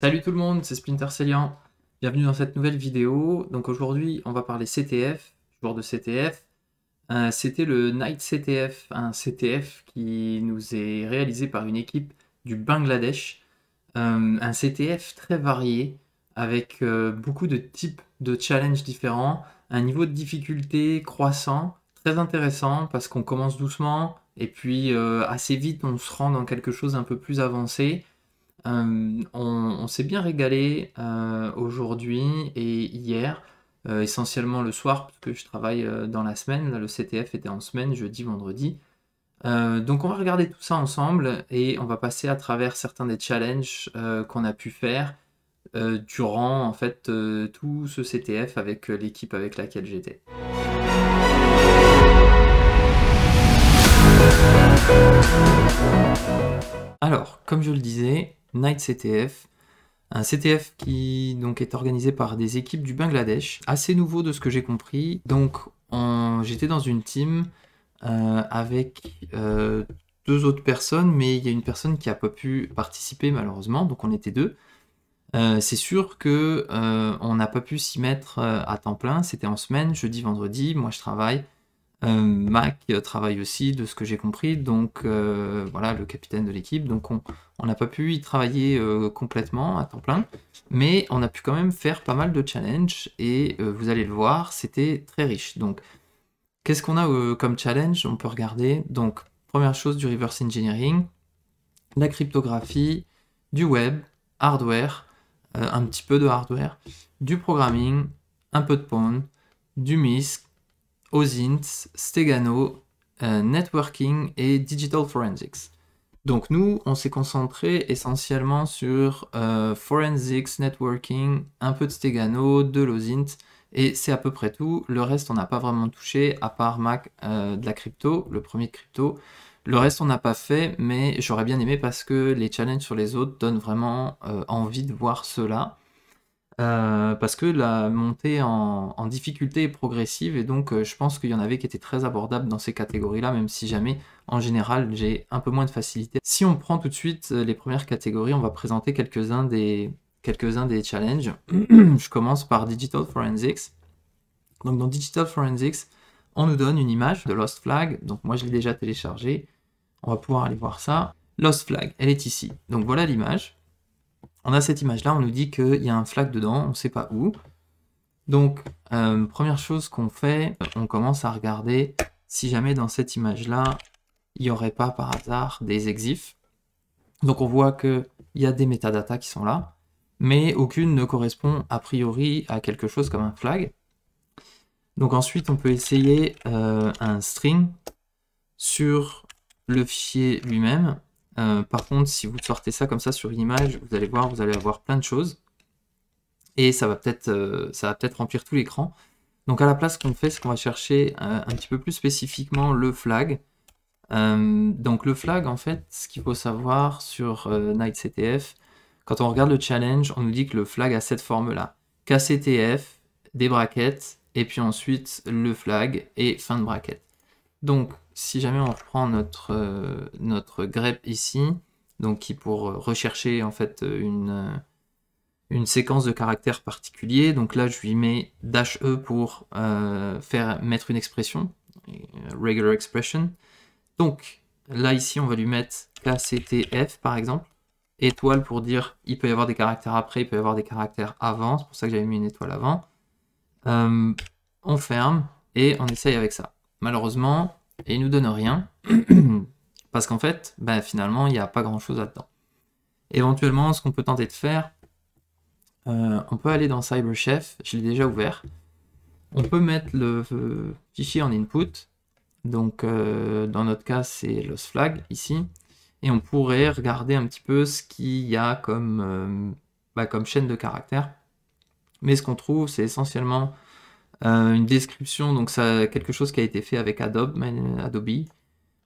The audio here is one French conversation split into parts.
Salut tout le monde, c'est Splinter Celian. Bienvenue dans cette nouvelle vidéo. Donc aujourd'hui, on va parler CTF, joueur de CTF. Euh, c'était le Night CTF, un CTF qui nous est réalisé par une équipe du Bangladesh. Euh, un CTF très varié, avec euh, beaucoup de types de challenges différents, un niveau de difficulté croissant, très intéressant parce qu'on commence doucement et puis assez vite on se rend dans quelque chose un peu plus avancé. Euh, on, s'est bien régalé euh, aujourd'hui et hier, euh, essentiellement le soir, parce que je travaille dans la semaine. Le CTF était en semaine, jeudi, vendredi. donc on va regarder tout ça ensemble et on va passer à travers certains des challenges qu'on a pu faire durant en fait tout ce CTF avec l'équipe avec laquelle j'étais. Alors, comme je le disais, Night CTF. Un CTF qui donc est organisé par des équipes du Bangladesh, assez nouveau de ce que j'ai compris. Donc j'étais dans une team euh, avec euh, deux autres personnes, mais il y a une personne qui n'a pas pu participer malheureusement, donc on était deux. Euh, c'est sûr que on n'a pas pu s'y mettre à temps plein, c'était en semaine, jeudi, vendredi, moi je travaille, euh, Mac euh, travaille aussi, de ce que j'ai compris, donc euh, voilà, le capitaine de l'équipe. Donc on n'a pas pu y travailler complètement à temps plein, mais on a pu quand même faire pas mal de challenges et vous allez le voir, c'était très riche. Donc qu'est-ce qu'on a comme challenge On peut regarder. Donc première chose du reverse engineering, la cryptographie, du web, hardware, un petit peu de hardware, du programming, un peu de pawn du MISC, OSINT, Stegano, euh, Networking et Digital Forensics. Donc nous, on s'est concentré essentiellement sur euh, Forensics, Networking, un peu de Stegano, de l'OSINT, et c'est à peu près tout. Le reste, on n'a pas vraiment touché, à part Mac euh, de la crypto, le premier crypto. Le reste, on n'a pas fait, mais j'aurais bien aimé parce que les challenges sur les autres donnent vraiment envie de voir cela. Euh, parce que la montée en, difficulté est progressive et donc euh, je pense qu'il y en avait qui étaient très abordables dans ces catégories-là, même si jamais en général j'ai un peu moins de facilité. Si on prend tout de suite euh, les premières catégories, on va présenter quelques-uns des, quelques-uns des challenges. je commence par Digital Forensics. Donc dans Digital Forensics, on nous donne une image de Lost Flag. Donc moi je l'ai déjà téléchargée. On va pouvoir aller voir ça. Lost Flag, elle est ici. Donc voilà l'image on a cette image-là, on nous dit qu'il y a un flag dedans, on ne sait pas où. Donc, euh, première chose qu'on fait, on commence à regarder si jamais dans cette image-là, il n'y aurait pas par hasard des exifs. Donc on voit qu'il y a des métadatas qui sont là, mais aucune ne correspond a priori à quelque chose comme un flag. Donc ensuite, on peut essayer euh, un string sur le fichier lui-même euh, par contre, si vous sortez ça comme ça sur une image, vous allez voir, vous allez avoir plein de choses. Et ça va peut-être euh, va peut remplir tout l'écran. Donc à la place, ce qu'on fait, c'est qu'on va chercher euh, un petit peu plus spécifiquement le flag. donc le flag, en fait, ce qu'il faut savoir sur CTF, quand on regarde le challenge, on nous dit que le flag a cette forme-là. KCTF, des braquettes, et puis ensuite le flag et fin de braquette. Donc si jamais on reprend notre, euh, notre grep ici, donc qui pour rechercher en fait une, une séquence de caractères particuliers donc là je lui mets dash e pour euh, faire mettre une expression, euh, regular expression. Donc là ici on va lui mettre kctf par exemple, étoile pour dire il peut y avoir des caractères après, il peut y avoir des caractères avant, c'est pour ça que j'avais mis une étoile avant. on ferme et on essaye avec ça. Malheureusement, et il nous donne rien, parce qu'en fait, ben, finalement, il n'y a pas grand-chose là-dedans. Éventuellement, ce qu'on peut tenter de faire, euh, on peut aller dans CyberChef, je l'ai déjà ouvert. On peut mettre le euh, fichier en input, donc euh, dans notre cas c'est LostFlag flag ici, et on pourrait regarder un petit peu ce qu'il y a comme, bah, comme chaîne de caractères. Mais ce qu'on trouve c'est essentiellement euh, une description, donc ça, quelque chose qui a été fait avec Adobe,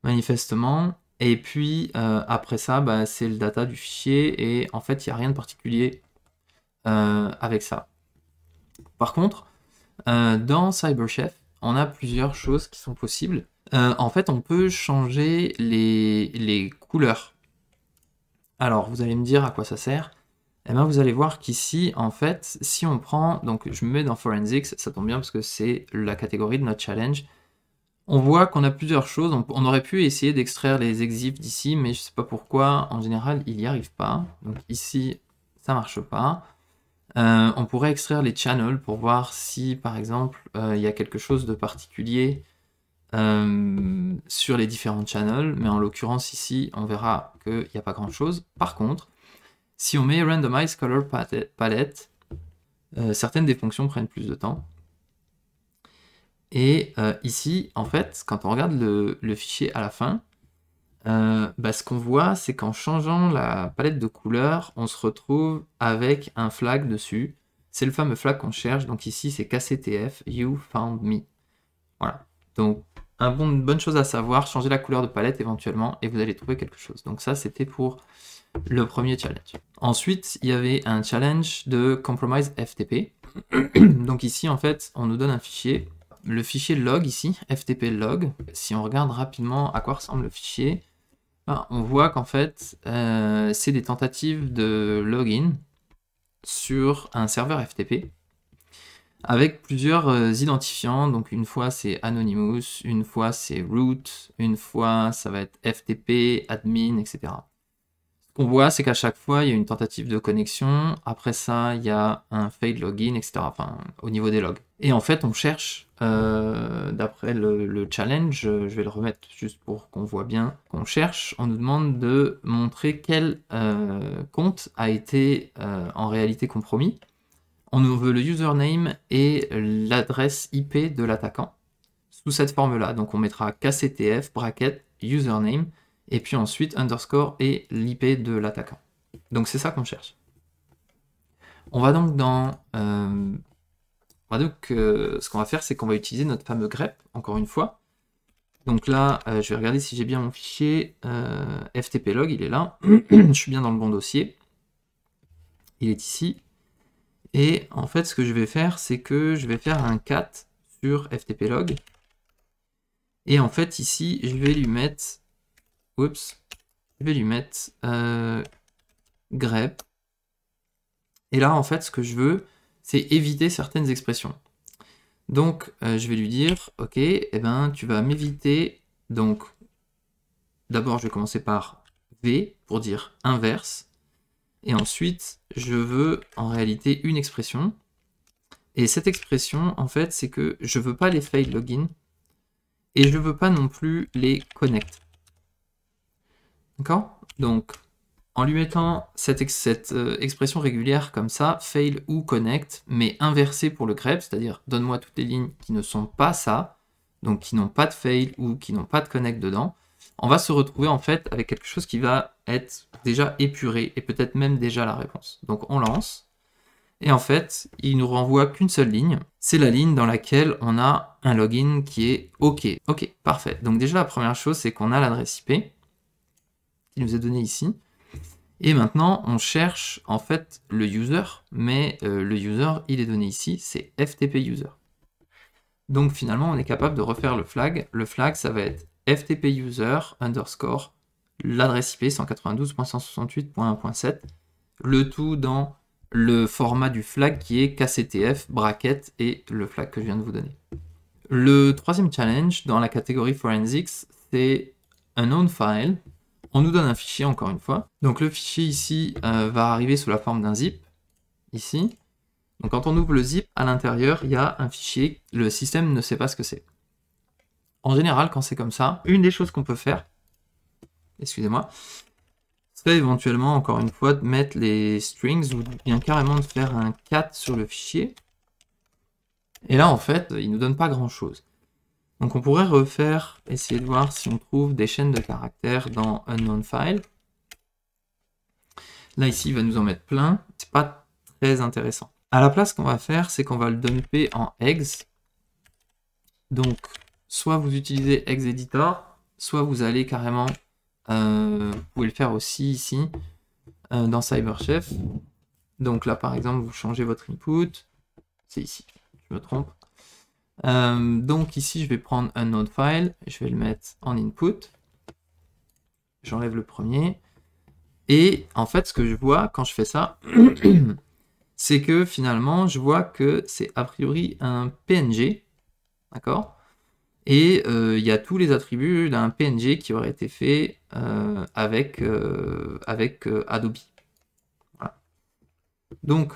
manifestement. Et puis euh, après ça, bah, c'est le data du fichier et en fait, il n'y a rien de particulier euh, avec ça. Par contre, dans CyberChef, on a plusieurs choses qui sont possibles. en fait, on peut changer les couleurs. Alors, vous allez me dire à quoi ça sert. Eh bien, vous allez voir qu'ici, en fait, si on prend, donc je me mets dans Forensics, ça tombe bien parce que c'est la catégorie de notre challenge, on voit qu'on a plusieurs choses, on, aurait pu essayer d'extraire les exifs d'ici, mais je ne sais pas pourquoi, en général, il n'y arrive pas. Donc ici, ça ne marche pas. Euh, on pourrait extraire les channels pour voir si, par exemple, euh, il y a quelque chose de particulier euh, sur les différents channels, mais en l'occurrence ici, on verra qu'il n'y a pas grand-chose. Par contre, si on met randomize color palette, euh, certaines des fonctions prennent plus de temps. Et euh, ici, en fait, quand on regarde le, fichier à la fin, euh, bah, ce qu'on voit, c'est qu'en changeant la palette de couleurs, on se retrouve avec un flag dessus. C'est le fameux flag qu'on cherche. Donc ici, c'est KCTF, You Found Me. Voilà. Donc, bon, une bonne chose à savoir, changer la couleur de palette éventuellement, et vous allez trouver quelque chose. Donc ça, c'était pour le premier challenge. Ensuite, il y avait un challenge de compromise FTP. Donc ici, en fait, on nous donne un fichier. Le fichier log ici, FTP log, si on regarde rapidement à quoi ressemble le fichier, ben, on voit qu'en fait, euh, c'est des tentatives de login sur un serveur FTP avec plusieurs euh, identifiants. Donc une fois c'est Anonymous, une fois c'est root, une fois ça va être FTP, admin, etc qu'on voit, c'est qu'à chaque fois, il y a une tentative de connexion. Après ça, il y a un fail login, etc. Enfin, au niveau des logs. Et en fait, on cherche, euh, d'après le, challenge, je vais le remettre juste pour qu'on voit bien qu'on cherche, on nous demande de montrer quel euh, compte a été euh, en réalité compromis. On nous veut le username et l'adresse IP de l'attaquant sous cette forme-là. Donc on mettra KCTF bracket username et puis ensuite underscore et l'IP de l'attaquant. Donc c'est ça qu'on cherche. On va donc dans... Euh, on va donc, euh, ce qu'on va faire, c'est qu'on va utiliser notre fameux grep, encore une fois. Donc là, euh, je vais regarder si j'ai bien mon fichier FTP log, il est là. je suis bien dans le bon dossier. Il est ici. Et en fait, ce que je vais faire, c'est que je vais faire un cat sur FTP log. Et en fait, ici, je vais lui mettre Oups. Je vais lui mettre euh, grep. Et là, en fait, ce que je veux, c'est éviter certaines expressions. Donc, euh, je vais lui dire, ok, eh ben, tu vas m'éviter. Donc, d'abord, je vais commencer par V pour dire inverse. Et ensuite, je veux en réalité une expression. Et cette expression, en fait, c'est que je veux pas les fail login et je ne veux pas non plus les connect. D'accord Donc, en lui mettant cette, euh, expression régulière comme ça, fail ou connect, mais inversée pour le grep, c'est-à-dire donne-moi toutes les lignes qui ne sont pas ça, donc qui n'ont pas de fail ou qui n'ont pas de connect dedans, on va se retrouver en fait avec quelque chose qui va être déjà épuré et peut-être même déjà la réponse. Donc on lance. Et en fait, il nous renvoie qu'une seule ligne. C'est la ligne dans laquelle on a un login qui est OK. OK, parfait. Donc déjà, la première chose, c'est qu'on a l'adresse IP qui nous est donné ici. Et maintenant, on cherche en fait le user, mais euh, le user, il est donné ici, c'est FTP user. Donc finalement, on est capable de refaire le flag. Le flag, ça va être FTP user underscore l'adresse IP 192.168.1.7, le tout dans le format du flag qui est KCTF, bracket et le flag que je viens de vous donner. Le troisième challenge dans la catégorie forensics, c'est un known file on nous donne un fichier encore une fois. Donc le fichier ici euh, va arriver sous la forme d'un zip, ici. Donc quand on ouvre le zip, à l'intérieur, il y a un fichier, le système ne sait pas ce que c'est. En général, quand c'est comme ça, une des choses qu'on peut faire, excusez-moi, c'est éventuellement, encore une fois, de mettre les strings ou bien carrément de faire un cat sur le fichier. Et là, en fait, il ne nous donne pas grand-chose. Donc on pourrait refaire, essayer de voir si on trouve des chaînes de caractères dans Unknown File. Là ici, il va nous en mettre plein. C'est pas très intéressant. À la place, ce qu'on va faire, c'est qu'on va le dumper en eggs. Donc, soit vous utilisez editor, soit vous allez carrément, euh, vous pouvez le faire aussi ici, euh, dans CyberChef. Donc là, par exemple, vous changez votre input. C'est ici, je me trompe. Euh, donc ici, je vais prendre un node file, je vais le mettre en input. J'enlève le premier. Et en fait, ce que je vois quand je fais ça, c'est que finalement, je vois que c'est a priori un PNG. D'accord Et euh, il y a tous les attributs d'un PNG qui auraient été fait euh, avec, avec Adobe. Donc,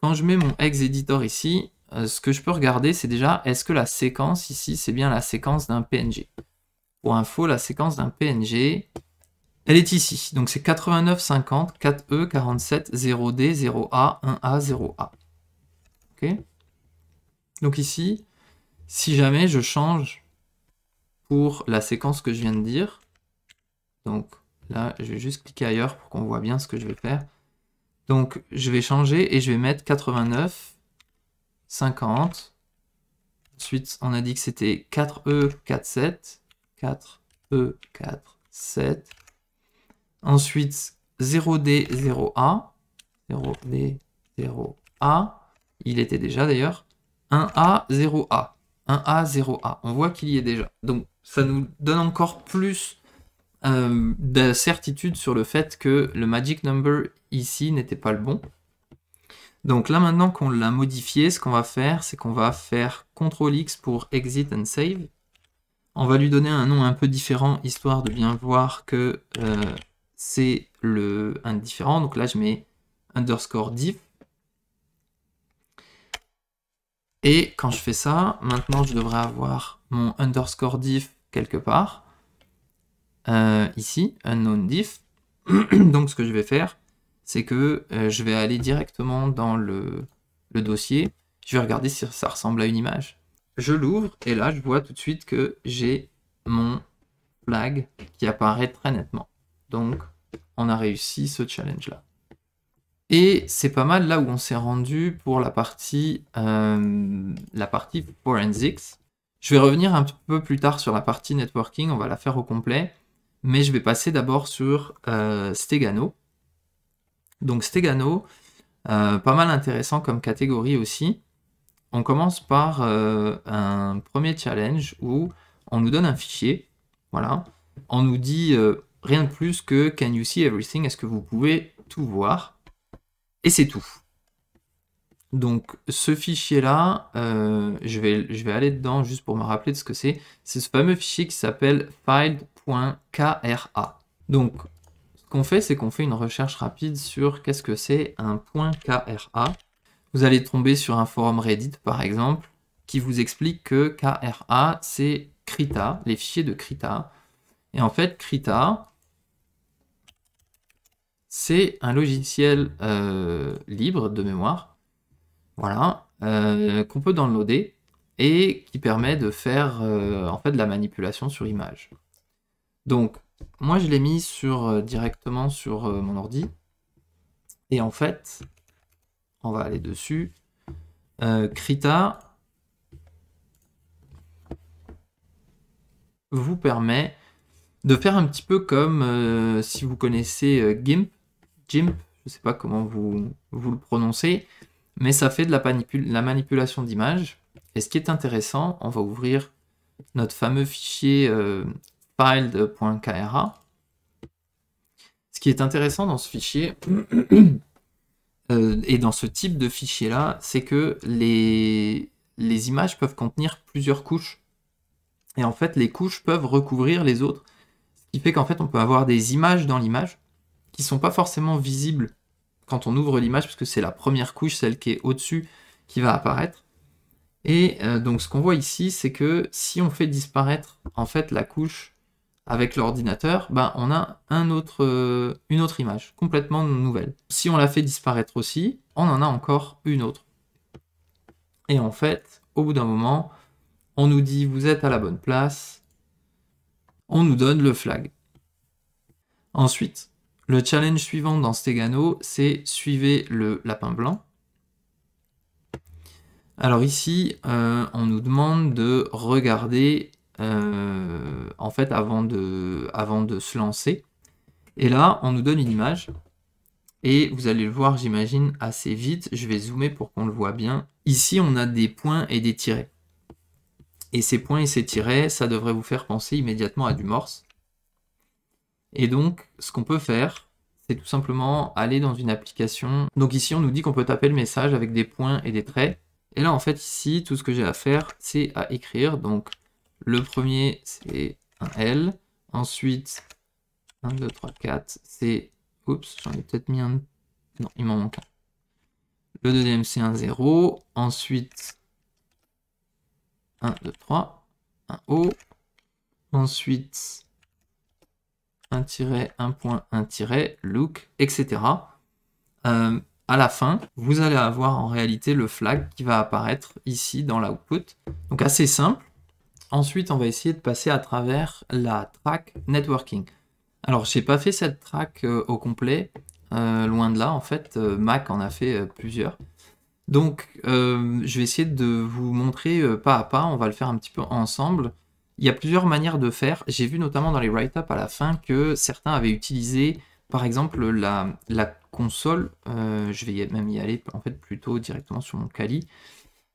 quand je mets mon ex editor ici, euh, ce que je peux regarder, c'est déjà est-ce que la séquence ici, c'est bien la séquence d'un PNG. Pour info, la séquence d'un PNG, elle est ici. Donc c'est 50, 4E 47 0D 0A 1A 0A. Ok. Donc ici, si jamais je change pour la séquence que je viens de dire, donc là, je vais juste cliquer ailleurs pour qu'on voit bien ce que je vais faire. Donc je vais changer et je vais mettre 89 50. Ensuite, on a dit que c'était 4E, 47 4E, 47 Ensuite, 0D, 0A. 0D, 0A. Il était déjà d'ailleurs. 1A, 0A. 1A, 0A. On voit qu'il y est déjà. Donc, ça nous donne encore plus euh, de certitude sur le fait que le magic number ici n'était pas le bon. Donc là maintenant qu'on l'a modifié, ce qu'on va faire, c'est qu'on va faire CTRL-X pour Exit and Save. On va lui donner un nom un peu différent, histoire de bien voir que euh, c'est le différent. Donc là je mets underscore Diff. Et quand je fais ça, maintenant je devrais avoir mon underscore Diff quelque part. Euh, ici, unknown Diff. Donc ce que je vais faire, c'est que euh, je vais aller directement dans le, dossier, je vais regarder si ça ressemble à une image. Je l'ouvre et là je vois tout de suite que j'ai mon flag qui apparaît très nettement. Donc on a réussi ce challenge là. Et c'est pas mal là où on s'est rendu pour la partie, euh, la partie forensics. Je vais revenir un peu plus tard sur la partie networking, on va la faire au complet, mais je vais passer d'abord sur euh, Stegano, donc Stegano, euh, pas mal intéressant comme catégorie aussi. On commence par euh, un premier challenge où on nous donne un fichier. Voilà. On nous dit euh, rien de plus que Can you see everything Est-ce que vous pouvez tout voir Et c'est tout. Donc ce fichier-là, je, vais, je vais aller dedans juste pour me rappeler de ce que c'est. C'est ce fameux fichier qui s'appelle file.kra. Donc qu'on fait, c'est qu'on fait une recherche rapide sur qu'est-ce que c'est un point KRA. Vous allez tomber sur un forum Reddit, par exemple, qui vous explique que KRA, c'est Krita, les fichiers de Krita. Et en fait, Krita, c'est un logiciel euh, libre de mémoire, voilà, euh, qu'on peut downloader et qui permet de faire euh, en fait de la manipulation sur image. Donc, moi, je l'ai mis sur, euh, directement sur euh, mon ordi. Et en fait, on va aller dessus. Euh, Krita vous permet de faire un petit peu comme si vous connaissez GIMP. GIMP, je ne sais pas comment vous, vous le prononcez, mais ça fait de la, la manipulation d'images. Et ce qui est intéressant, on va ouvrir notre fameux fichier filed.kra. Ce qui est intéressant dans ce fichier euh, et dans ce type de fichier-là, c'est que les, les images peuvent contenir plusieurs couches. Et en fait, les couches peuvent recouvrir les autres. Ce qui fait qu'en fait, on peut avoir des images dans l'image qui ne sont pas forcément visibles quand on ouvre l'image, parce que c'est la première couche, celle qui est au-dessus, qui va apparaître. Et euh, donc ce qu'on voit ici, c'est que si on fait disparaître en fait la couche avec l'ordinateur, ben, on a un autre, euh, une autre image complètement nouvelle. Si on la fait disparaître aussi, on en a encore une autre. Et en fait, au bout d'un moment, on nous dit vous êtes à la bonne place, on nous donne le flag. Ensuite, le challenge suivant dans Stegano, c'est suivez le lapin blanc. Alors ici, euh, on nous demande de regarder euh, en fait, avant de, avant de se lancer. Et là, on nous donne une image. Et vous allez le voir, j'imagine, assez vite. Je vais zoomer pour qu'on le voit bien. Ici, on a des points et des tirets. Et ces points et ces tirets, ça devrait vous faire penser immédiatement à du morse. Et donc, ce qu'on peut faire, c'est tout simplement aller dans une application. Donc ici, on nous dit qu'on peut taper le message avec des points et des traits. Et là, en fait, ici, tout ce que j'ai à faire, c'est à écrire. Donc, le premier, c'est un L. Ensuite, 1, 2, 3, 4, c'est... Oups, j'en ai peut-être mis un... Non, il m'en manque un. Le deuxième, c'est un 0. Ensuite, 1, 2, 3, un O. Ensuite, un tiret, un point, un tiret, look, etc. Euh, à la fin, vous allez avoir en réalité le flag qui va apparaître ici dans l'output. Donc assez simple. Ensuite, on va essayer de passer à travers la track networking. Alors, j'ai pas fait cette track euh, au complet, euh, loin de là. En fait, euh, Mac en a fait plusieurs. Donc, je vais essayer de vous montrer pas à pas. On va le faire un petit peu ensemble. Il y a plusieurs manières de faire. J'ai vu notamment dans les write-up à la fin que certains avaient utilisé, par exemple, la, la console. je vais même y aller en fait plutôt directement sur mon Kali.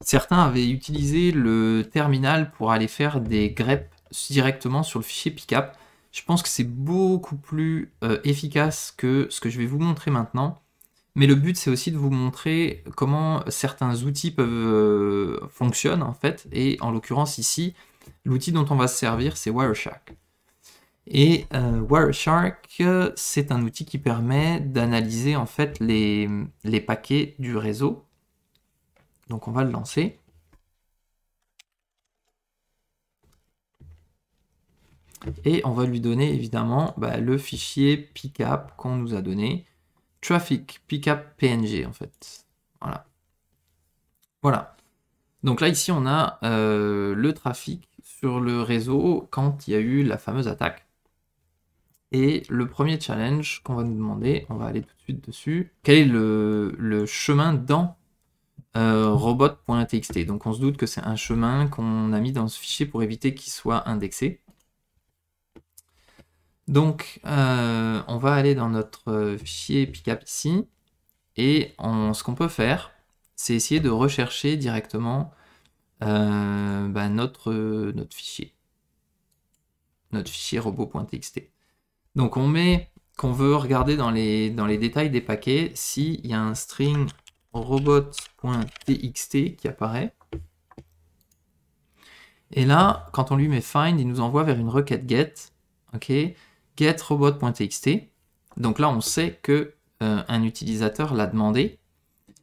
Certains avaient utilisé le terminal pour aller faire des greppes directement sur le fichier pickup. Je pense que c'est beaucoup plus euh, efficace que ce que je vais vous montrer maintenant. Mais le but, c'est aussi de vous montrer comment certains outils peuvent euh, fonctionner en fait. Et en l'occurrence ici, l'outil dont on va se servir, c'est Wireshark. Et euh, Wireshark, c'est un outil qui permet d'analyser en fait les paquets du réseau donc on va le lancer. Et on va lui donner évidemment bah, le fichier up qu'on nous a donné. Traffic pickup PNG en fait. Voilà. Voilà. Donc là ici on a euh, le trafic sur le réseau quand il y a eu la fameuse attaque. Et le premier challenge qu'on va nous demander, on va aller tout de suite dessus, quel est le chemin dans euh, robot.txt. Donc on se doute que c'est un chemin qu'on a mis dans ce fichier pour éviter qu'il soit indexé. Donc euh, on va aller dans notre euh, fichier pick-up ici et on, ce qu'on peut faire c'est essayer de rechercher directement bah, notre, notre fichier notre fichier robot.txt. Donc on met qu'on veut regarder dans les, dans les détails des paquets s'il y a un string robot.txt qui apparaît. Et là, quand on lui met find, il nous envoie vers une requête get, ok, get robot.txt. Donc là, on sait que euh, un utilisateur l'a demandé.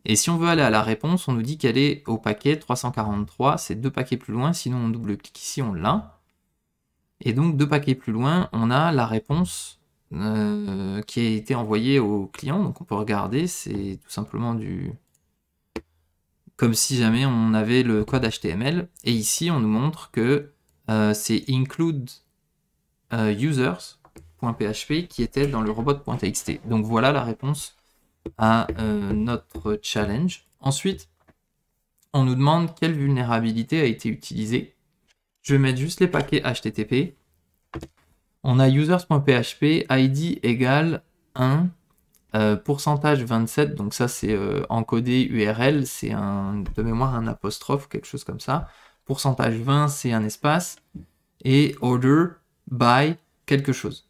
Et si on veut aller à la réponse, on nous dit qu'elle est au paquet 343, c'est deux paquets plus loin, sinon on double-clique ici, on l'a. Et donc deux paquets plus loin, on a la réponse euh, qui a été envoyé au client. Donc on peut regarder, c'est tout simplement du comme si jamais on avait le code HTML. Et ici, on nous montre que euh, c'est include euh, users.php qui était dans le robot.txt. Donc voilà la réponse à notre challenge. Ensuite, on nous demande quelle vulnérabilité a été utilisée. Je vais mettre juste les paquets HTTP on a users.php id égale 1 euh, pourcentage 27, donc ça c'est euh, encodé URL, c'est un de mémoire un apostrophe, quelque chose comme ça. Pourcentage 20, c'est un espace. Et order by quelque chose.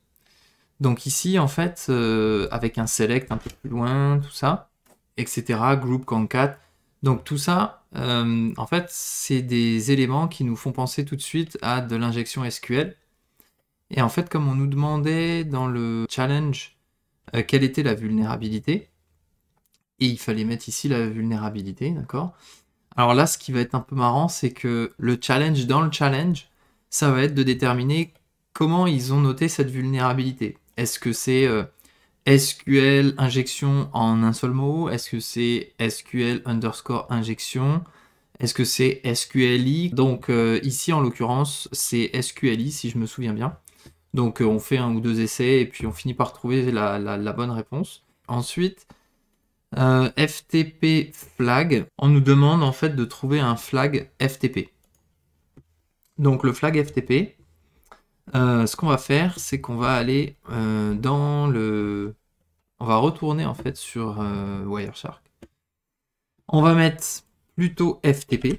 Donc ici, en fait, euh, avec un select un peu plus loin, tout ça, etc., group concat. Donc tout ça, en fait, c'est des éléments qui nous font penser tout de suite à de l'injection SQL. Et en fait, comme on nous demandait dans le challenge euh, quelle était la vulnérabilité, et il fallait mettre ici la vulnérabilité, d'accord Alors là, ce qui va être un peu marrant, c'est que le challenge dans le challenge, ça va être de déterminer comment ils ont noté cette vulnérabilité. Est-ce que c'est euh, SQL injection en un seul mot Est-ce que c'est SQL underscore injection Est-ce que c'est SQLI Donc euh, ici, en l'occurrence, c'est SQLI, si je me souviens bien. Donc euh, on fait un ou deux essais et puis on finit par trouver la, bonne réponse. Ensuite, euh, FTP flag, on nous demande en fait de trouver un flag FTP. Donc le flag FTP, euh, ce qu'on va faire, c'est qu'on va aller dans le... On va retourner en fait sur Wireshark. On va mettre plutôt FTP,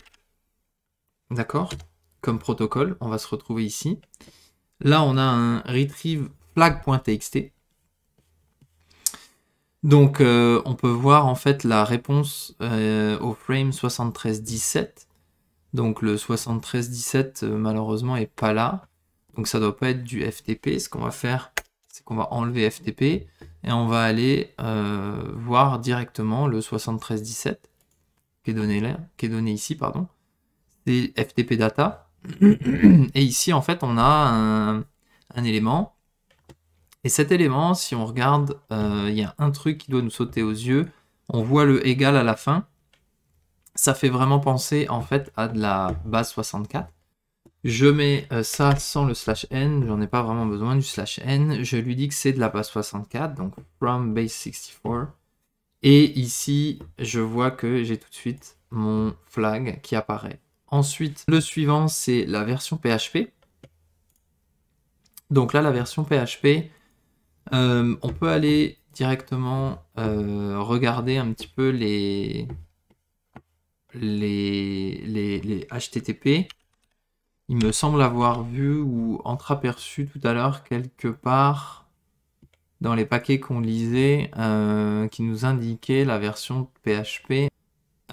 d'accord, comme protocole, on va se retrouver ici. Là, on a un retrieve flag.txt. Donc, euh, on peut voir en fait la réponse euh, au frame 7317. Donc, le 7317, euh, malheureusement, est pas là. Donc, ça doit pas être du FTP. Ce qu'on va faire, c'est qu'on va enlever FTP et on va aller voir directement le 7317 qui est donné qui est donné ici, pardon. C'est FTP data. Et ici, en fait, on a un, élément. Et cet élément, si on regarde, euh, il y a un truc qui doit nous sauter aux yeux. On voit le égal à la fin. Ça fait vraiment penser, en fait, à de la base 64. Je mets euh, ça sans le slash n, j'en ai pas vraiment besoin du slash n. Je lui dis que c'est de la base 64, donc from base 64. Et ici, je vois que j'ai tout de suite mon flag qui apparaît. Ensuite, le suivant, c'est la version PHP. Donc là, la version PHP, euh, on peut aller directement euh, regarder un petit peu les, les, HTTP. Il me semble avoir vu ou entreaperçu tout à l'heure quelque part dans les paquets qu'on lisait euh, qui nous indiquait la version PHP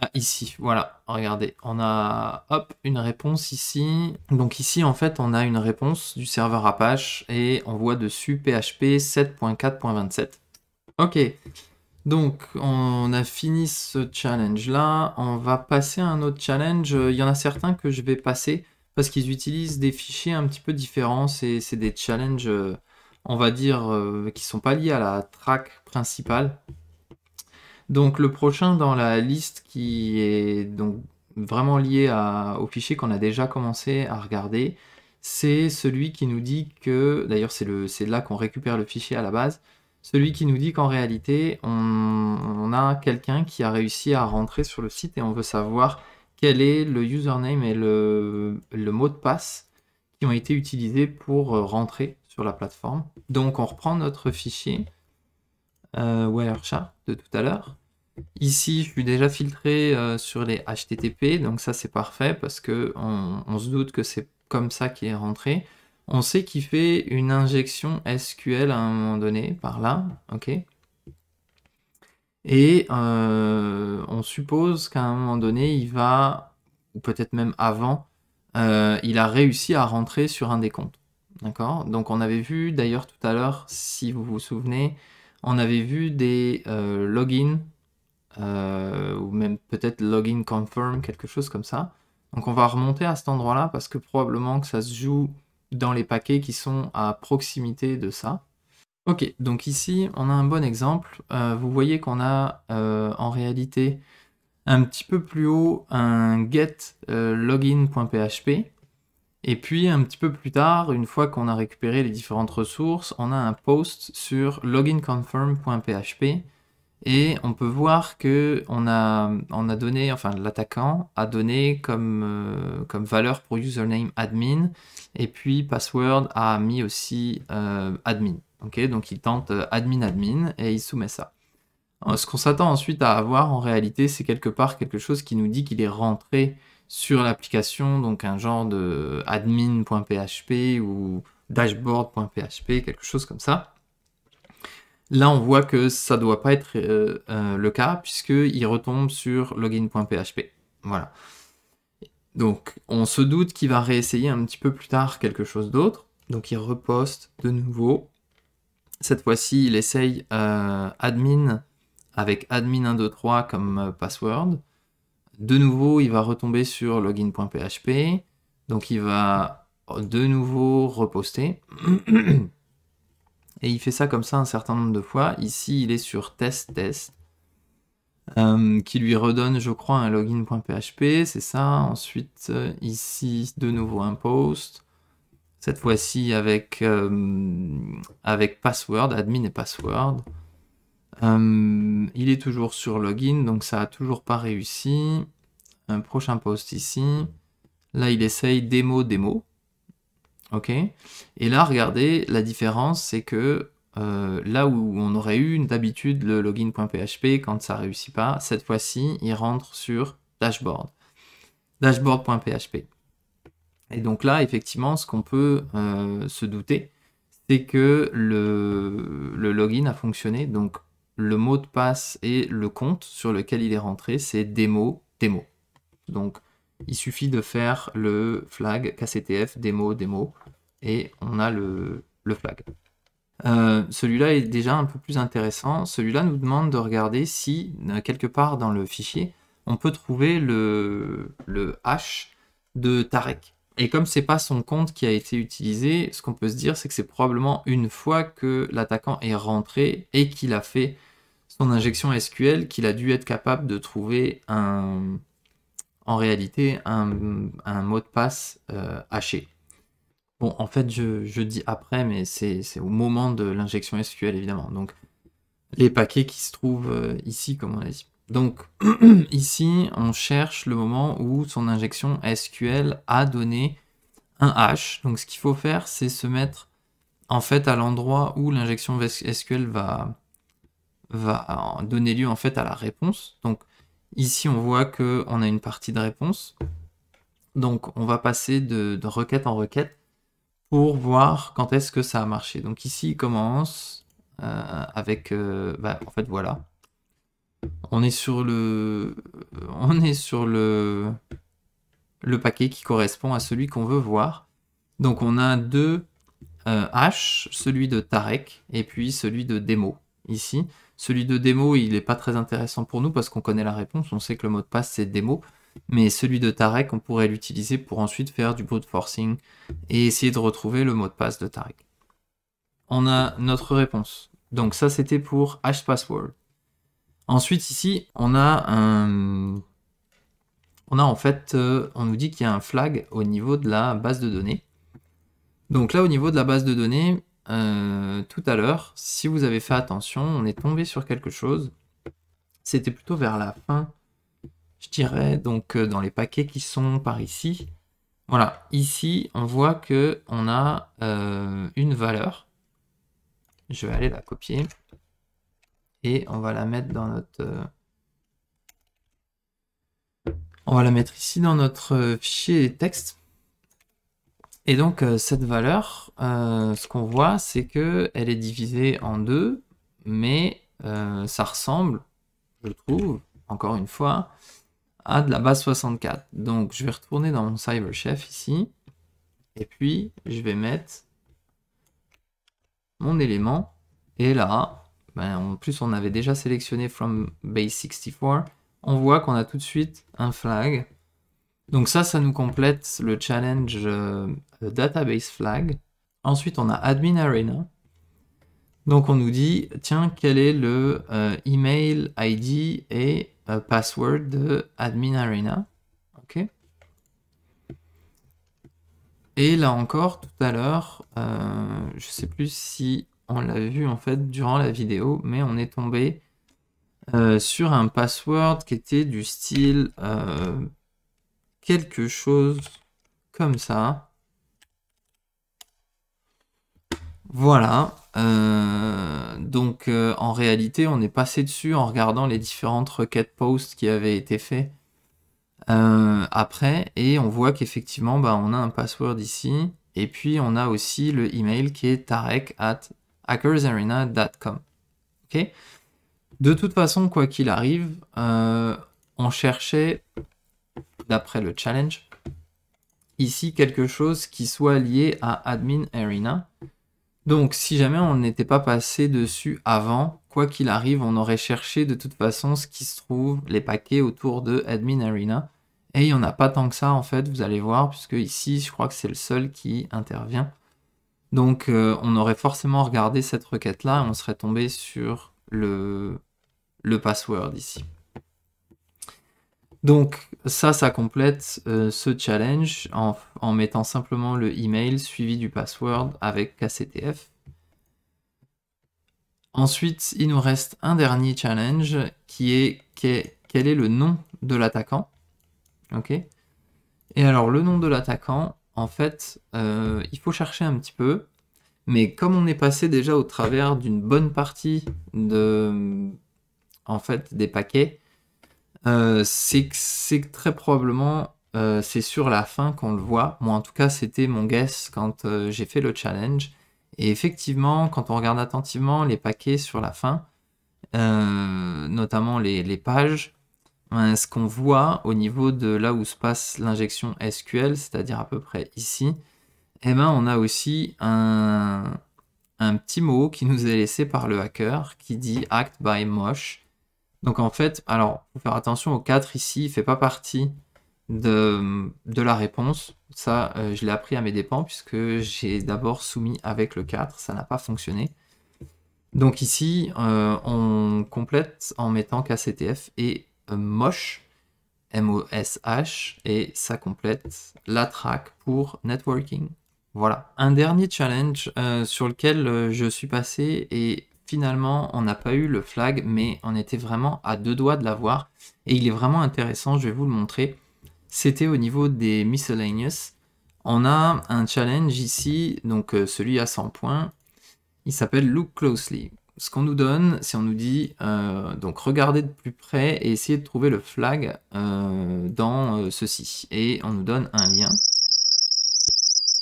ah, ici, voilà, regardez, on a hop, une réponse ici. Donc ici, en fait, on a une réponse du serveur Apache et on voit dessus PHP 7.4.27. Ok, donc on a fini ce challenge-là. On va passer à un autre challenge. Il y en a certains que je vais passer parce qu'ils utilisent des fichiers un petit peu différents. C'est des challenges, euh, on va dire, euh, qui sont pas liés à la track principale. Donc le prochain dans la liste qui est donc vraiment lié au fichier qu'on a déjà commencé à regarder, c'est celui qui nous dit que, d'ailleurs c'est là qu'on récupère le fichier à la base, celui qui nous dit qu'en réalité on, a quelqu'un qui a réussi à rentrer sur le site et on veut savoir quel est le username et le mot de passe qui ont été utilisés pour euh, rentrer sur la plateforme. Donc on reprend notre fichier euh, de tout à l'heure. Ici, je suis déjà filtré euh, sur les HTTP, donc ça c'est parfait parce qu'on on, se doute que c'est comme ça qu'il est rentré. On sait qu'il fait une injection SQL à un moment donné par là, ok Et euh, on suppose qu'à un moment donné, il va, ou peut-être même avant, euh, il a réussi à rentrer sur un des comptes. D'accord Donc on avait vu d'ailleurs tout à l'heure, si vous vous souvenez, on avait vu des euh, login logins euh, ou même peut-être login confirm, quelque chose comme ça. Donc on va remonter à cet endroit-là parce que probablement que ça se joue dans les paquets qui sont à proximité de ça. Ok, donc ici on a un bon exemple. Euh, vous voyez qu'on a en réalité un petit peu plus haut un get login.php et puis un petit peu plus tard, une fois qu'on a récupéré les différentes ressources, on a un post sur loginconfirm.php et on peut voir que on a, donné, enfin l'attaquant a donné euh, comme, valeur pour username admin et puis password a mis aussi euh, admin. donc il tente euh, admin admin et il soumet ça. Ce qu'on s'attend ensuite à avoir en réalité, c'est quelque part quelque chose qui nous dit qu'il est rentré sur l'application, donc un genre de admin.php ou dashboard.php, quelque chose comme ça. Là, on voit que ça ne doit pas être euh, euh, le cas, puisqu'il retombe sur login.php. Voilà. Donc, on se doute qu'il va réessayer un petit peu plus tard quelque chose d'autre. Donc, il reposte de nouveau. Cette fois-ci, il essaye euh, admin avec admin123 comme password de nouveau, il va retomber sur login.php. Donc il va de nouveau reposter. Et il fait ça comme ça un certain nombre de fois. Ici, il est sur test test. Euh, qui lui redonne, je crois, un login.php, c'est ça. Ensuite, euh, ici, de nouveau un post. Cette fois-ci avec, euh, avec password, admin et password. Euh, il est toujours sur login, donc ça a toujours pas réussi. Un prochain post ici. Là, il essaye démo, démo. OK Et là, regardez, la différence, c'est que euh, là où on aurait eu d'habitude le login.php, quand ça réussit pas, cette fois-ci, il rentre sur dashboard. Dashboard.php. Et donc là, effectivement, ce qu'on peut euh, se douter, c'est que le, login a fonctionné. Donc le mot de passe et le compte sur lequel il est rentré, c'est démo, démo. Donc il suffit de faire le flag kctf démo, démo, et on a le, flag. Euh, celui-là est déjà un peu plus intéressant. Celui-là nous demande de regarder si, euh, quelque part dans le fichier, on peut trouver le, le hash de Tarek. Et comme c'est pas son compte qui a été utilisé, ce qu'on peut se dire, c'est que c'est probablement une fois que l'attaquant est rentré et qu'il a fait son injection SQL qu'il a dû être capable de trouver un, en réalité un, mot de passe euh, haché. Bon, en fait, je, dis après, mais c'est au moment de l'injection SQL, évidemment. Donc, les paquets qui se trouvent euh, ici, comme on a dit. Donc, ici, on cherche le moment où son injection SQL a donné un hash. Donc, ce qu'il faut faire, c'est se mettre, en fait, à l'endroit où l'injection SQL va, va donner lieu en fait à la réponse. Donc ici on voit qu'on a une partie de réponse. Donc on va passer de, requête en requête pour voir quand est-ce que ça a marché. Donc ici il commence euh, avec... Euh, bah, en fait voilà. On est sur le... Euh, on est sur le... Le paquet qui correspond à celui qu'on veut voir. Donc on a deux H, celui de Tarek et puis celui de Demo ici. Celui de démo, il n'est pas très intéressant pour nous parce qu'on connaît la réponse, on sait que le mot de passe c'est démo. Mais celui de Tarek, on pourrait l'utiliser pour ensuite faire du brute forcing et essayer de retrouver le mot de passe de Tarek. On a notre réponse. Donc ça c'était pour password. Ensuite ici, on a un... On a en fait, euh, on nous dit qu'il y a un flag au niveau de la base de données. Donc là, au niveau de la base de données, euh, tout à l'heure, si vous avez fait attention, on est tombé sur quelque chose. C'était plutôt vers la fin, je dirais, donc euh, dans les paquets qui sont par ici. Voilà, ici, on voit que on a euh, une valeur. Je vais aller la copier. Et on va la mettre dans notre... On va la mettre ici dans notre fichier texte. Et donc euh, cette valeur, euh, ce qu'on voit, c'est que elle est divisée en deux, mais euh, ça ressemble, je trouve, encore une fois, à de la base 64. Donc je vais retourner dans mon CyberChef ici, et puis je vais mettre mon élément, et là, ben, en plus on avait déjà sélectionné from base 64, on voit qu'on a tout de suite un flag donc ça, ça nous complète le challenge euh, database flag. Ensuite, on a admin arena. Donc on nous dit, tiens, quel est le euh, email ID et euh, password de admin arena Ok. Et là encore, tout à l'heure, je ne sais plus si on l'a vu en fait durant la vidéo, mais on est tombé sur un password qui était du style quelque chose comme ça. Voilà. Euh, donc euh, en réalité, on est passé dessus en regardant les différentes requêtes post qui avaient été faites euh, après. Et on voit qu'effectivement, bah, on a un password ici. Et puis on a aussi le email qui est tarek at hackersarena.com. de toute façon, quoi qu'il arrive, on cherchait d'après le challenge. Ici, quelque chose qui soit lié à Admin Arena. Donc, si jamais on n'était pas passé dessus avant, quoi qu'il arrive, on aurait cherché de toute façon ce qui se trouve, les paquets autour de Admin Arena. Et il n'y en a pas tant que ça, en fait, vous allez voir, puisque ici, je crois que c'est le seul qui intervient. Donc, euh, on aurait forcément regardé cette requête-là et on serait tombé sur le, le password ici. Donc ça, ça complète euh, ce challenge en, mettant simplement le email suivi du password avec KCTF. Ensuite, il nous reste un dernier challenge qui est, quel est le nom de l'attaquant. Ok. Et alors le nom de l'attaquant, en fait, euh, il faut chercher un petit peu. Mais comme on est passé déjà au travers d'une bonne partie de, en fait, des paquets, euh, que c'est très probablement, euh, c'est sur la fin qu'on le voit. Moi, en tout cas, c'était mon guess quand euh, j'ai fait le challenge. Et effectivement, quand on regarde attentivement les paquets sur la fin, notamment les, pages, ce qu'on voit au niveau de là où se passe l'injection SQL, c'est-à-dire à peu près ici, eh ben, on a aussi un, un petit mot qui nous est laissé par le hacker qui dit act by mosh. Donc en fait, alors, faut faire attention au 4 ici, il ne fait pas partie de, la réponse. Ça, euh, je l'ai appris à mes dépens puisque j'ai d'abord soumis avec le 4, ça n'a pas fonctionné. Donc ici, euh, on complète en mettant KCTF et MOSH, euh, M-O-S-H, et ça complète la track pour networking. Voilà. Un dernier challenge sur lequel je suis passé et Finalement, on n'a pas eu le flag, mais on était vraiment à deux doigts de l'avoir. Et il est vraiment intéressant, je vais vous le montrer. C'était au niveau des miscellaneous. On a un challenge ici, donc euh, celui à 100 points. Il s'appelle Look Closely. Ce qu'on nous donne, c'est on nous dit, euh, donc regardez de plus près et essayez de trouver le flag euh, dans ceci. Et on nous donne un lien.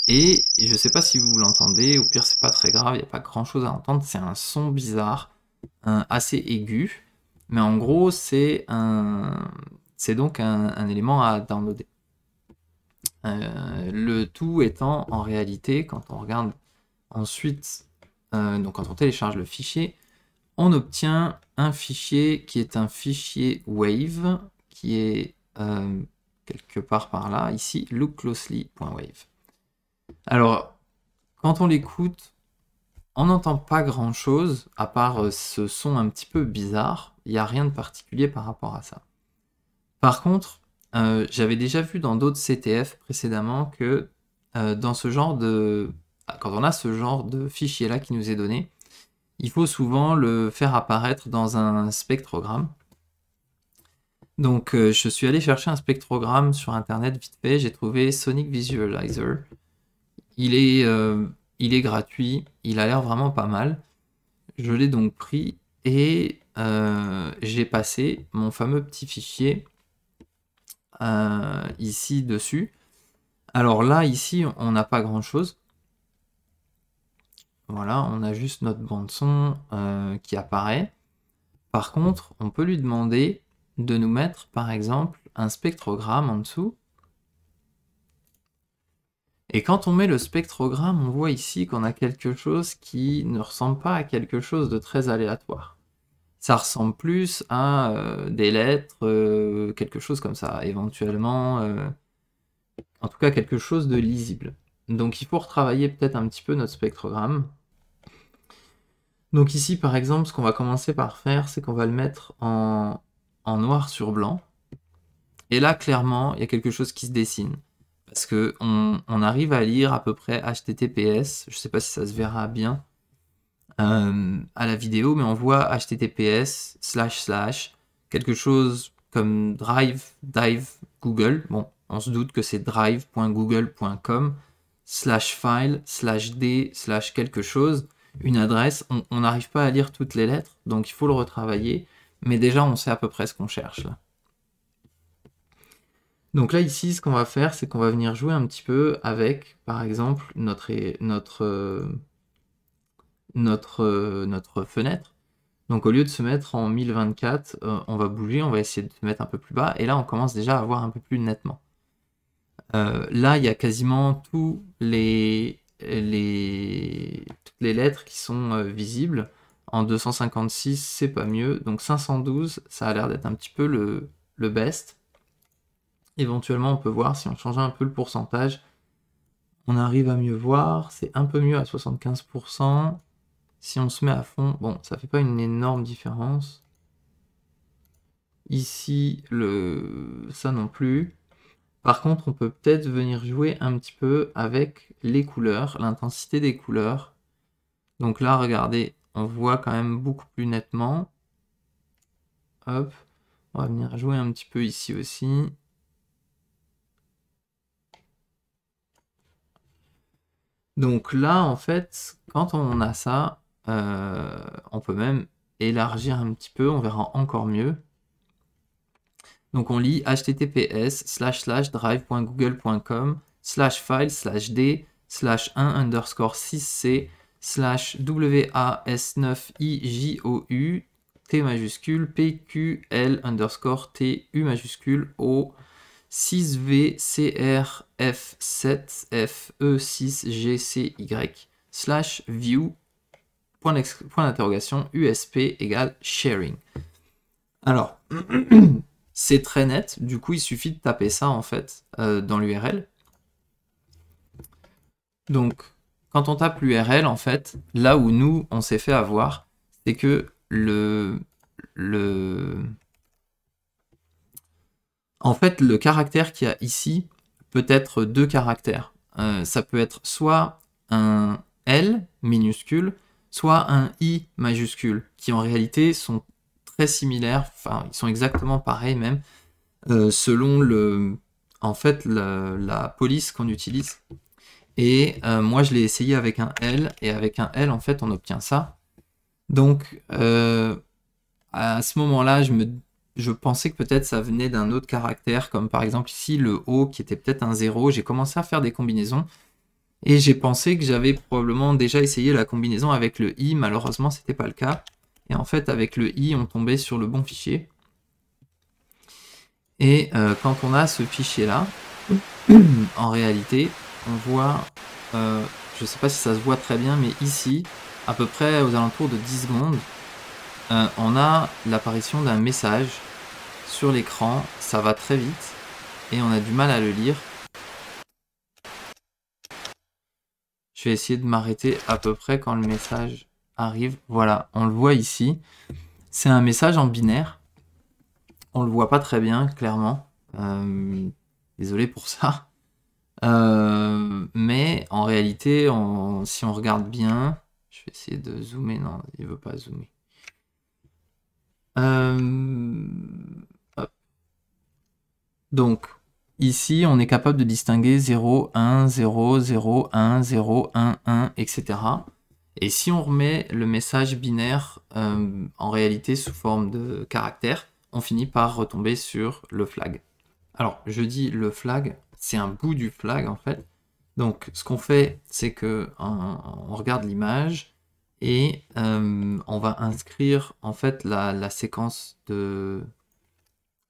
Et je ne sais pas si vous l'entendez, au pire c'est pas très grave, il n'y a pas grand chose à entendre, c'est un son bizarre, assez aigu, mais en gros c'est un... c'est donc un, élément à downloader. Euh, le tout étant en réalité, quand on regarde ensuite, euh, donc quand on télécharge le fichier, on obtient un fichier qui est un fichier wave, qui est euh, quelque part par là, ici, lookclosely.wave. Alors, quand on l'écoute, on n'entend pas grand-chose, à part euh, ce son un petit peu bizarre. Il n'y a rien de particulier par rapport à ça. Par contre, euh, j'avais déjà vu dans d'autres CTF précédemment que euh, dans ce genre de... Quand on a ce genre de fichier-là qui nous est donné, il faut souvent le faire apparaître dans un spectrogramme. Donc je suis allé chercher un spectrogramme sur internet vite fait, j'ai trouvé Sonic Visualizer. Il est, euh, il est gratuit, il a l'air vraiment pas mal. Je l'ai donc pris et euh, j'ai passé mon fameux petit fichier euh, ici dessus. Alors là, ici, on n'a pas grand chose. Voilà, on a juste notre bande son qui apparaît. Par contre, on peut lui demander de nous mettre, par exemple, un spectrogramme en dessous et quand on met le spectrogramme, on voit ici qu'on a quelque chose qui ne ressemble pas à quelque chose de très aléatoire. Ça ressemble plus à euh, des lettres, euh, quelque chose comme ça, éventuellement, euh, en tout cas quelque chose de lisible. Donc il faut retravailler peut-être un petit peu notre spectrogramme. Donc ici, par exemple, ce qu'on va commencer par faire, c'est qu'on va le mettre en noir sur blanc. Et là, clairement, il y a quelque chose qui se dessine parce que on, arrive à lire à peu près HTTPS, je sais pas si ça se verra bien euh, à la vidéo, mais on voit HTTPS slash slash quelque chose comme drive dive Google. Bon, on se doute que c'est drive.google.com slash file slash d slash quelque chose, une adresse. On n'arrive pas à lire toutes les lettres, donc il faut le retravailler. Mais déjà, on sait à peu près ce qu'on cherche là. Donc là, ici, ce qu'on va faire, c'est qu'on va venir jouer un petit peu avec, par exemple, notre, euh, euh, fenêtre. Donc au lieu de se mettre en 1024, euh, on va bouger, on va essayer de se mettre un peu plus bas, et là on commence déjà à voir un peu plus nettement. là, il y a quasiment tous les, toutes les lettres qui sont visibles. En 256, c'est pas mieux. Donc 512, ça a l'air d'être un petit peu le, le best. Éventuellement, on peut voir si on change un peu le pourcentage. On arrive à mieux voir, c'est un peu mieux à 75%. Si on se met à fond, bon, ça fait pas une énorme différence. Ici, le... ça non plus. Par contre, on peut peut-être venir jouer un petit peu avec les couleurs, l'intensité des couleurs. Donc là, regardez, on voit quand même beaucoup plus nettement. Hop, on va venir jouer un petit peu ici aussi. Donc là, en fait, quand on a ça, euh, on peut même élargir un petit peu, on verra encore mieux. Donc on lit https slash slash drive.google.com slash file slash d slash 1 underscore 6c slash s 9 u t majuscule l underscore u majuscule o 6VCRF7FE6GCY slash view point d'interrogation USP égale sharing. Alors, c'est très net, du coup il suffit de taper ça en fait euh, dans l'URL. Donc, quand on tape l'URL, en fait, là où nous, on s'est fait avoir, c'est que le, le, en fait, le caractère qu'il y a ici peut être deux caractères. Euh, ça peut être soit un L minuscule, soit un I majuscule, qui en réalité sont très similaires, enfin ils sont exactement pareils même, euh, selon le, en fait, la police qu'on utilise. Et euh, moi je l'ai essayé avec un L, et avec un L en fait on obtient ça. Donc à ce moment-là, je me je pensais que peut-être ça venait d'un autre caractère, comme par exemple ici le O qui était peut-être un 0. J'ai commencé à faire des combinaisons et j'ai pensé que j'avais probablement déjà essayé la combinaison avec le I. Malheureusement, c'était pas le cas. Et en fait, avec le I, on tombait sur le bon fichier. Et euh, quand on a ce fichier-là, en réalité, on voit, euh, je ne sais pas si ça se voit très bien, mais ici, à peu près aux alentours de 10 secondes, euh, on a l'apparition d'un message sur l'écran, ça va très vite et on a du mal à le lire. Je vais essayer de m'arrêter à peu près quand le message arrive. Voilà, on le voit ici. C'est un message en binaire. On le voit pas très bien, clairement. Euh, désolé pour ça. Euh, mais en réalité, si on regarde bien, je vais essayer de zoomer. Non, il veut pas zoomer. Euh, Donc, ici, on est capable de distinguer 0, 1, 0, 0, 1, 0, 1, 1, etc. Et si on remet le message binaire euh, en réalité sous forme de caractère, on finit par retomber sur le flag. Alors, je dis le flag, c'est un bout du flag en fait. Donc, ce qu'on fait, c'est que regarde l'image, et euh, on va inscrire en fait la, séquence de,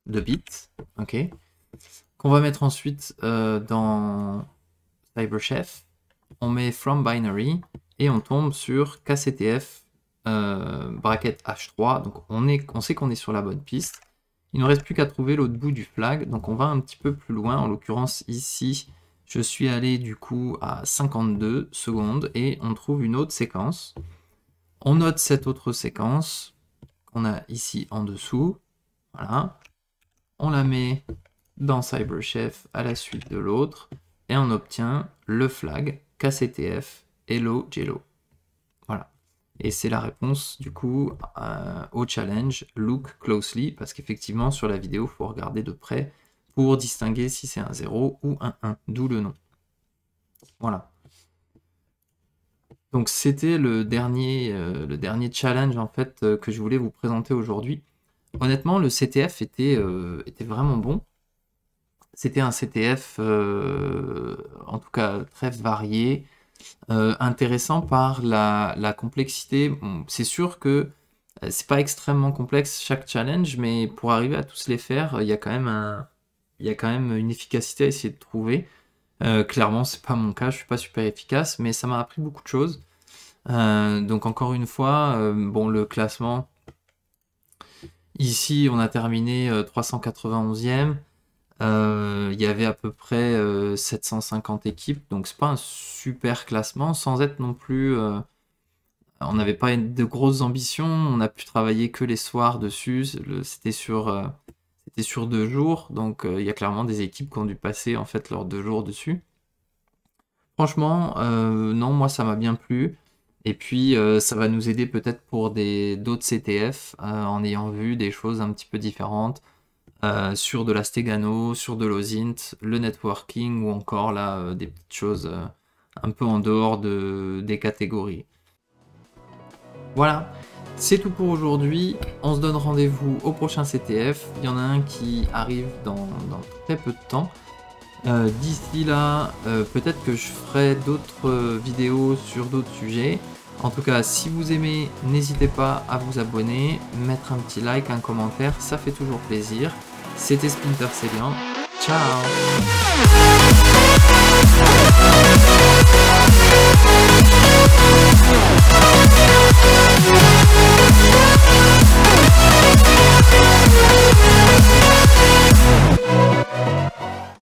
bits, qu'on va mettre ensuite euh, dans CyberChef. On met from binary et on tombe sur kctf euh, bracket h3. Donc on, est, on sait qu'on est sur la bonne piste. Il ne reste plus qu'à trouver l'autre bout du flag. Donc on va un petit peu plus loin. En l'occurrence ici, je suis allé du coup à 52 secondes et on trouve une autre séquence on note cette autre séquence qu'on a ici en dessous. Voilà. On la met dans CyberChef à la suite de l'autre et on obtient le flag KCTF Hello Jello. Voilà. Et c'est la réponse du coup euh, au challenge Look Closely parce qu'effectivement sur la vidéo il faut regarder de près pour distinguer si c'est un 0 ou un 1, d'où le nom. Voilà. Donc c'était le dernier, euh, le dernier challenge en fait euh, que je voulais vous présenter aujourd'hui. Honnêtement, le CTF euh, était, vraiment bon. C'était un CTF en tout cas très varié, intéressant par la, complexité. c'est sûr que c'est pas extrêmement complexe chaque challenge, mais pour arriver à tous les faire, il y il y a quand même une efficacité à essayer de trouver. Euh, clairement, c'est pas mon cas, je suis pas super efficace, mais ça m'a appris beaucoup de choses. Euh, donc encore une fois, euh, bon le classement. Ici, on a terminé 391e. Il y avait à peu près 750 équipes, donc c'est pas un super classement, sans être non plus. on n'avait pas de grosses ambitions, on a pu travailler que les soirs dessus. C'était sur c'est sur deux jours, donc euh, il y a clairement des équipes qui ont dû passer en fait leurs deux jours dessus. Franchement, euh, non, moi ça m'a bien plu. Et puis euh, ça va nous aider peut-être pour d'autres CTF en ayant vu des choses un petit peu différentes sur de la Stegano, sur de l'Ozint, le networking ou encore là des petites choses un peu en dehors de, des catégories. Voilà, c'est tout pour aujourd'hui. On se donne rendez-vous au prochain CTF. Il y en a un qui arrive dans, très peu de temps. Euh, d'ici là, euh, peut-être que je ferai d'autres euh, vidéos sur d'autres sujets. En tout cas, si vous aimez, n'hésitez pas à vous abonner, mettre un petit like, un commentaire, ça fait toujours plaisir. C'était Splinter Célian. Ciao Música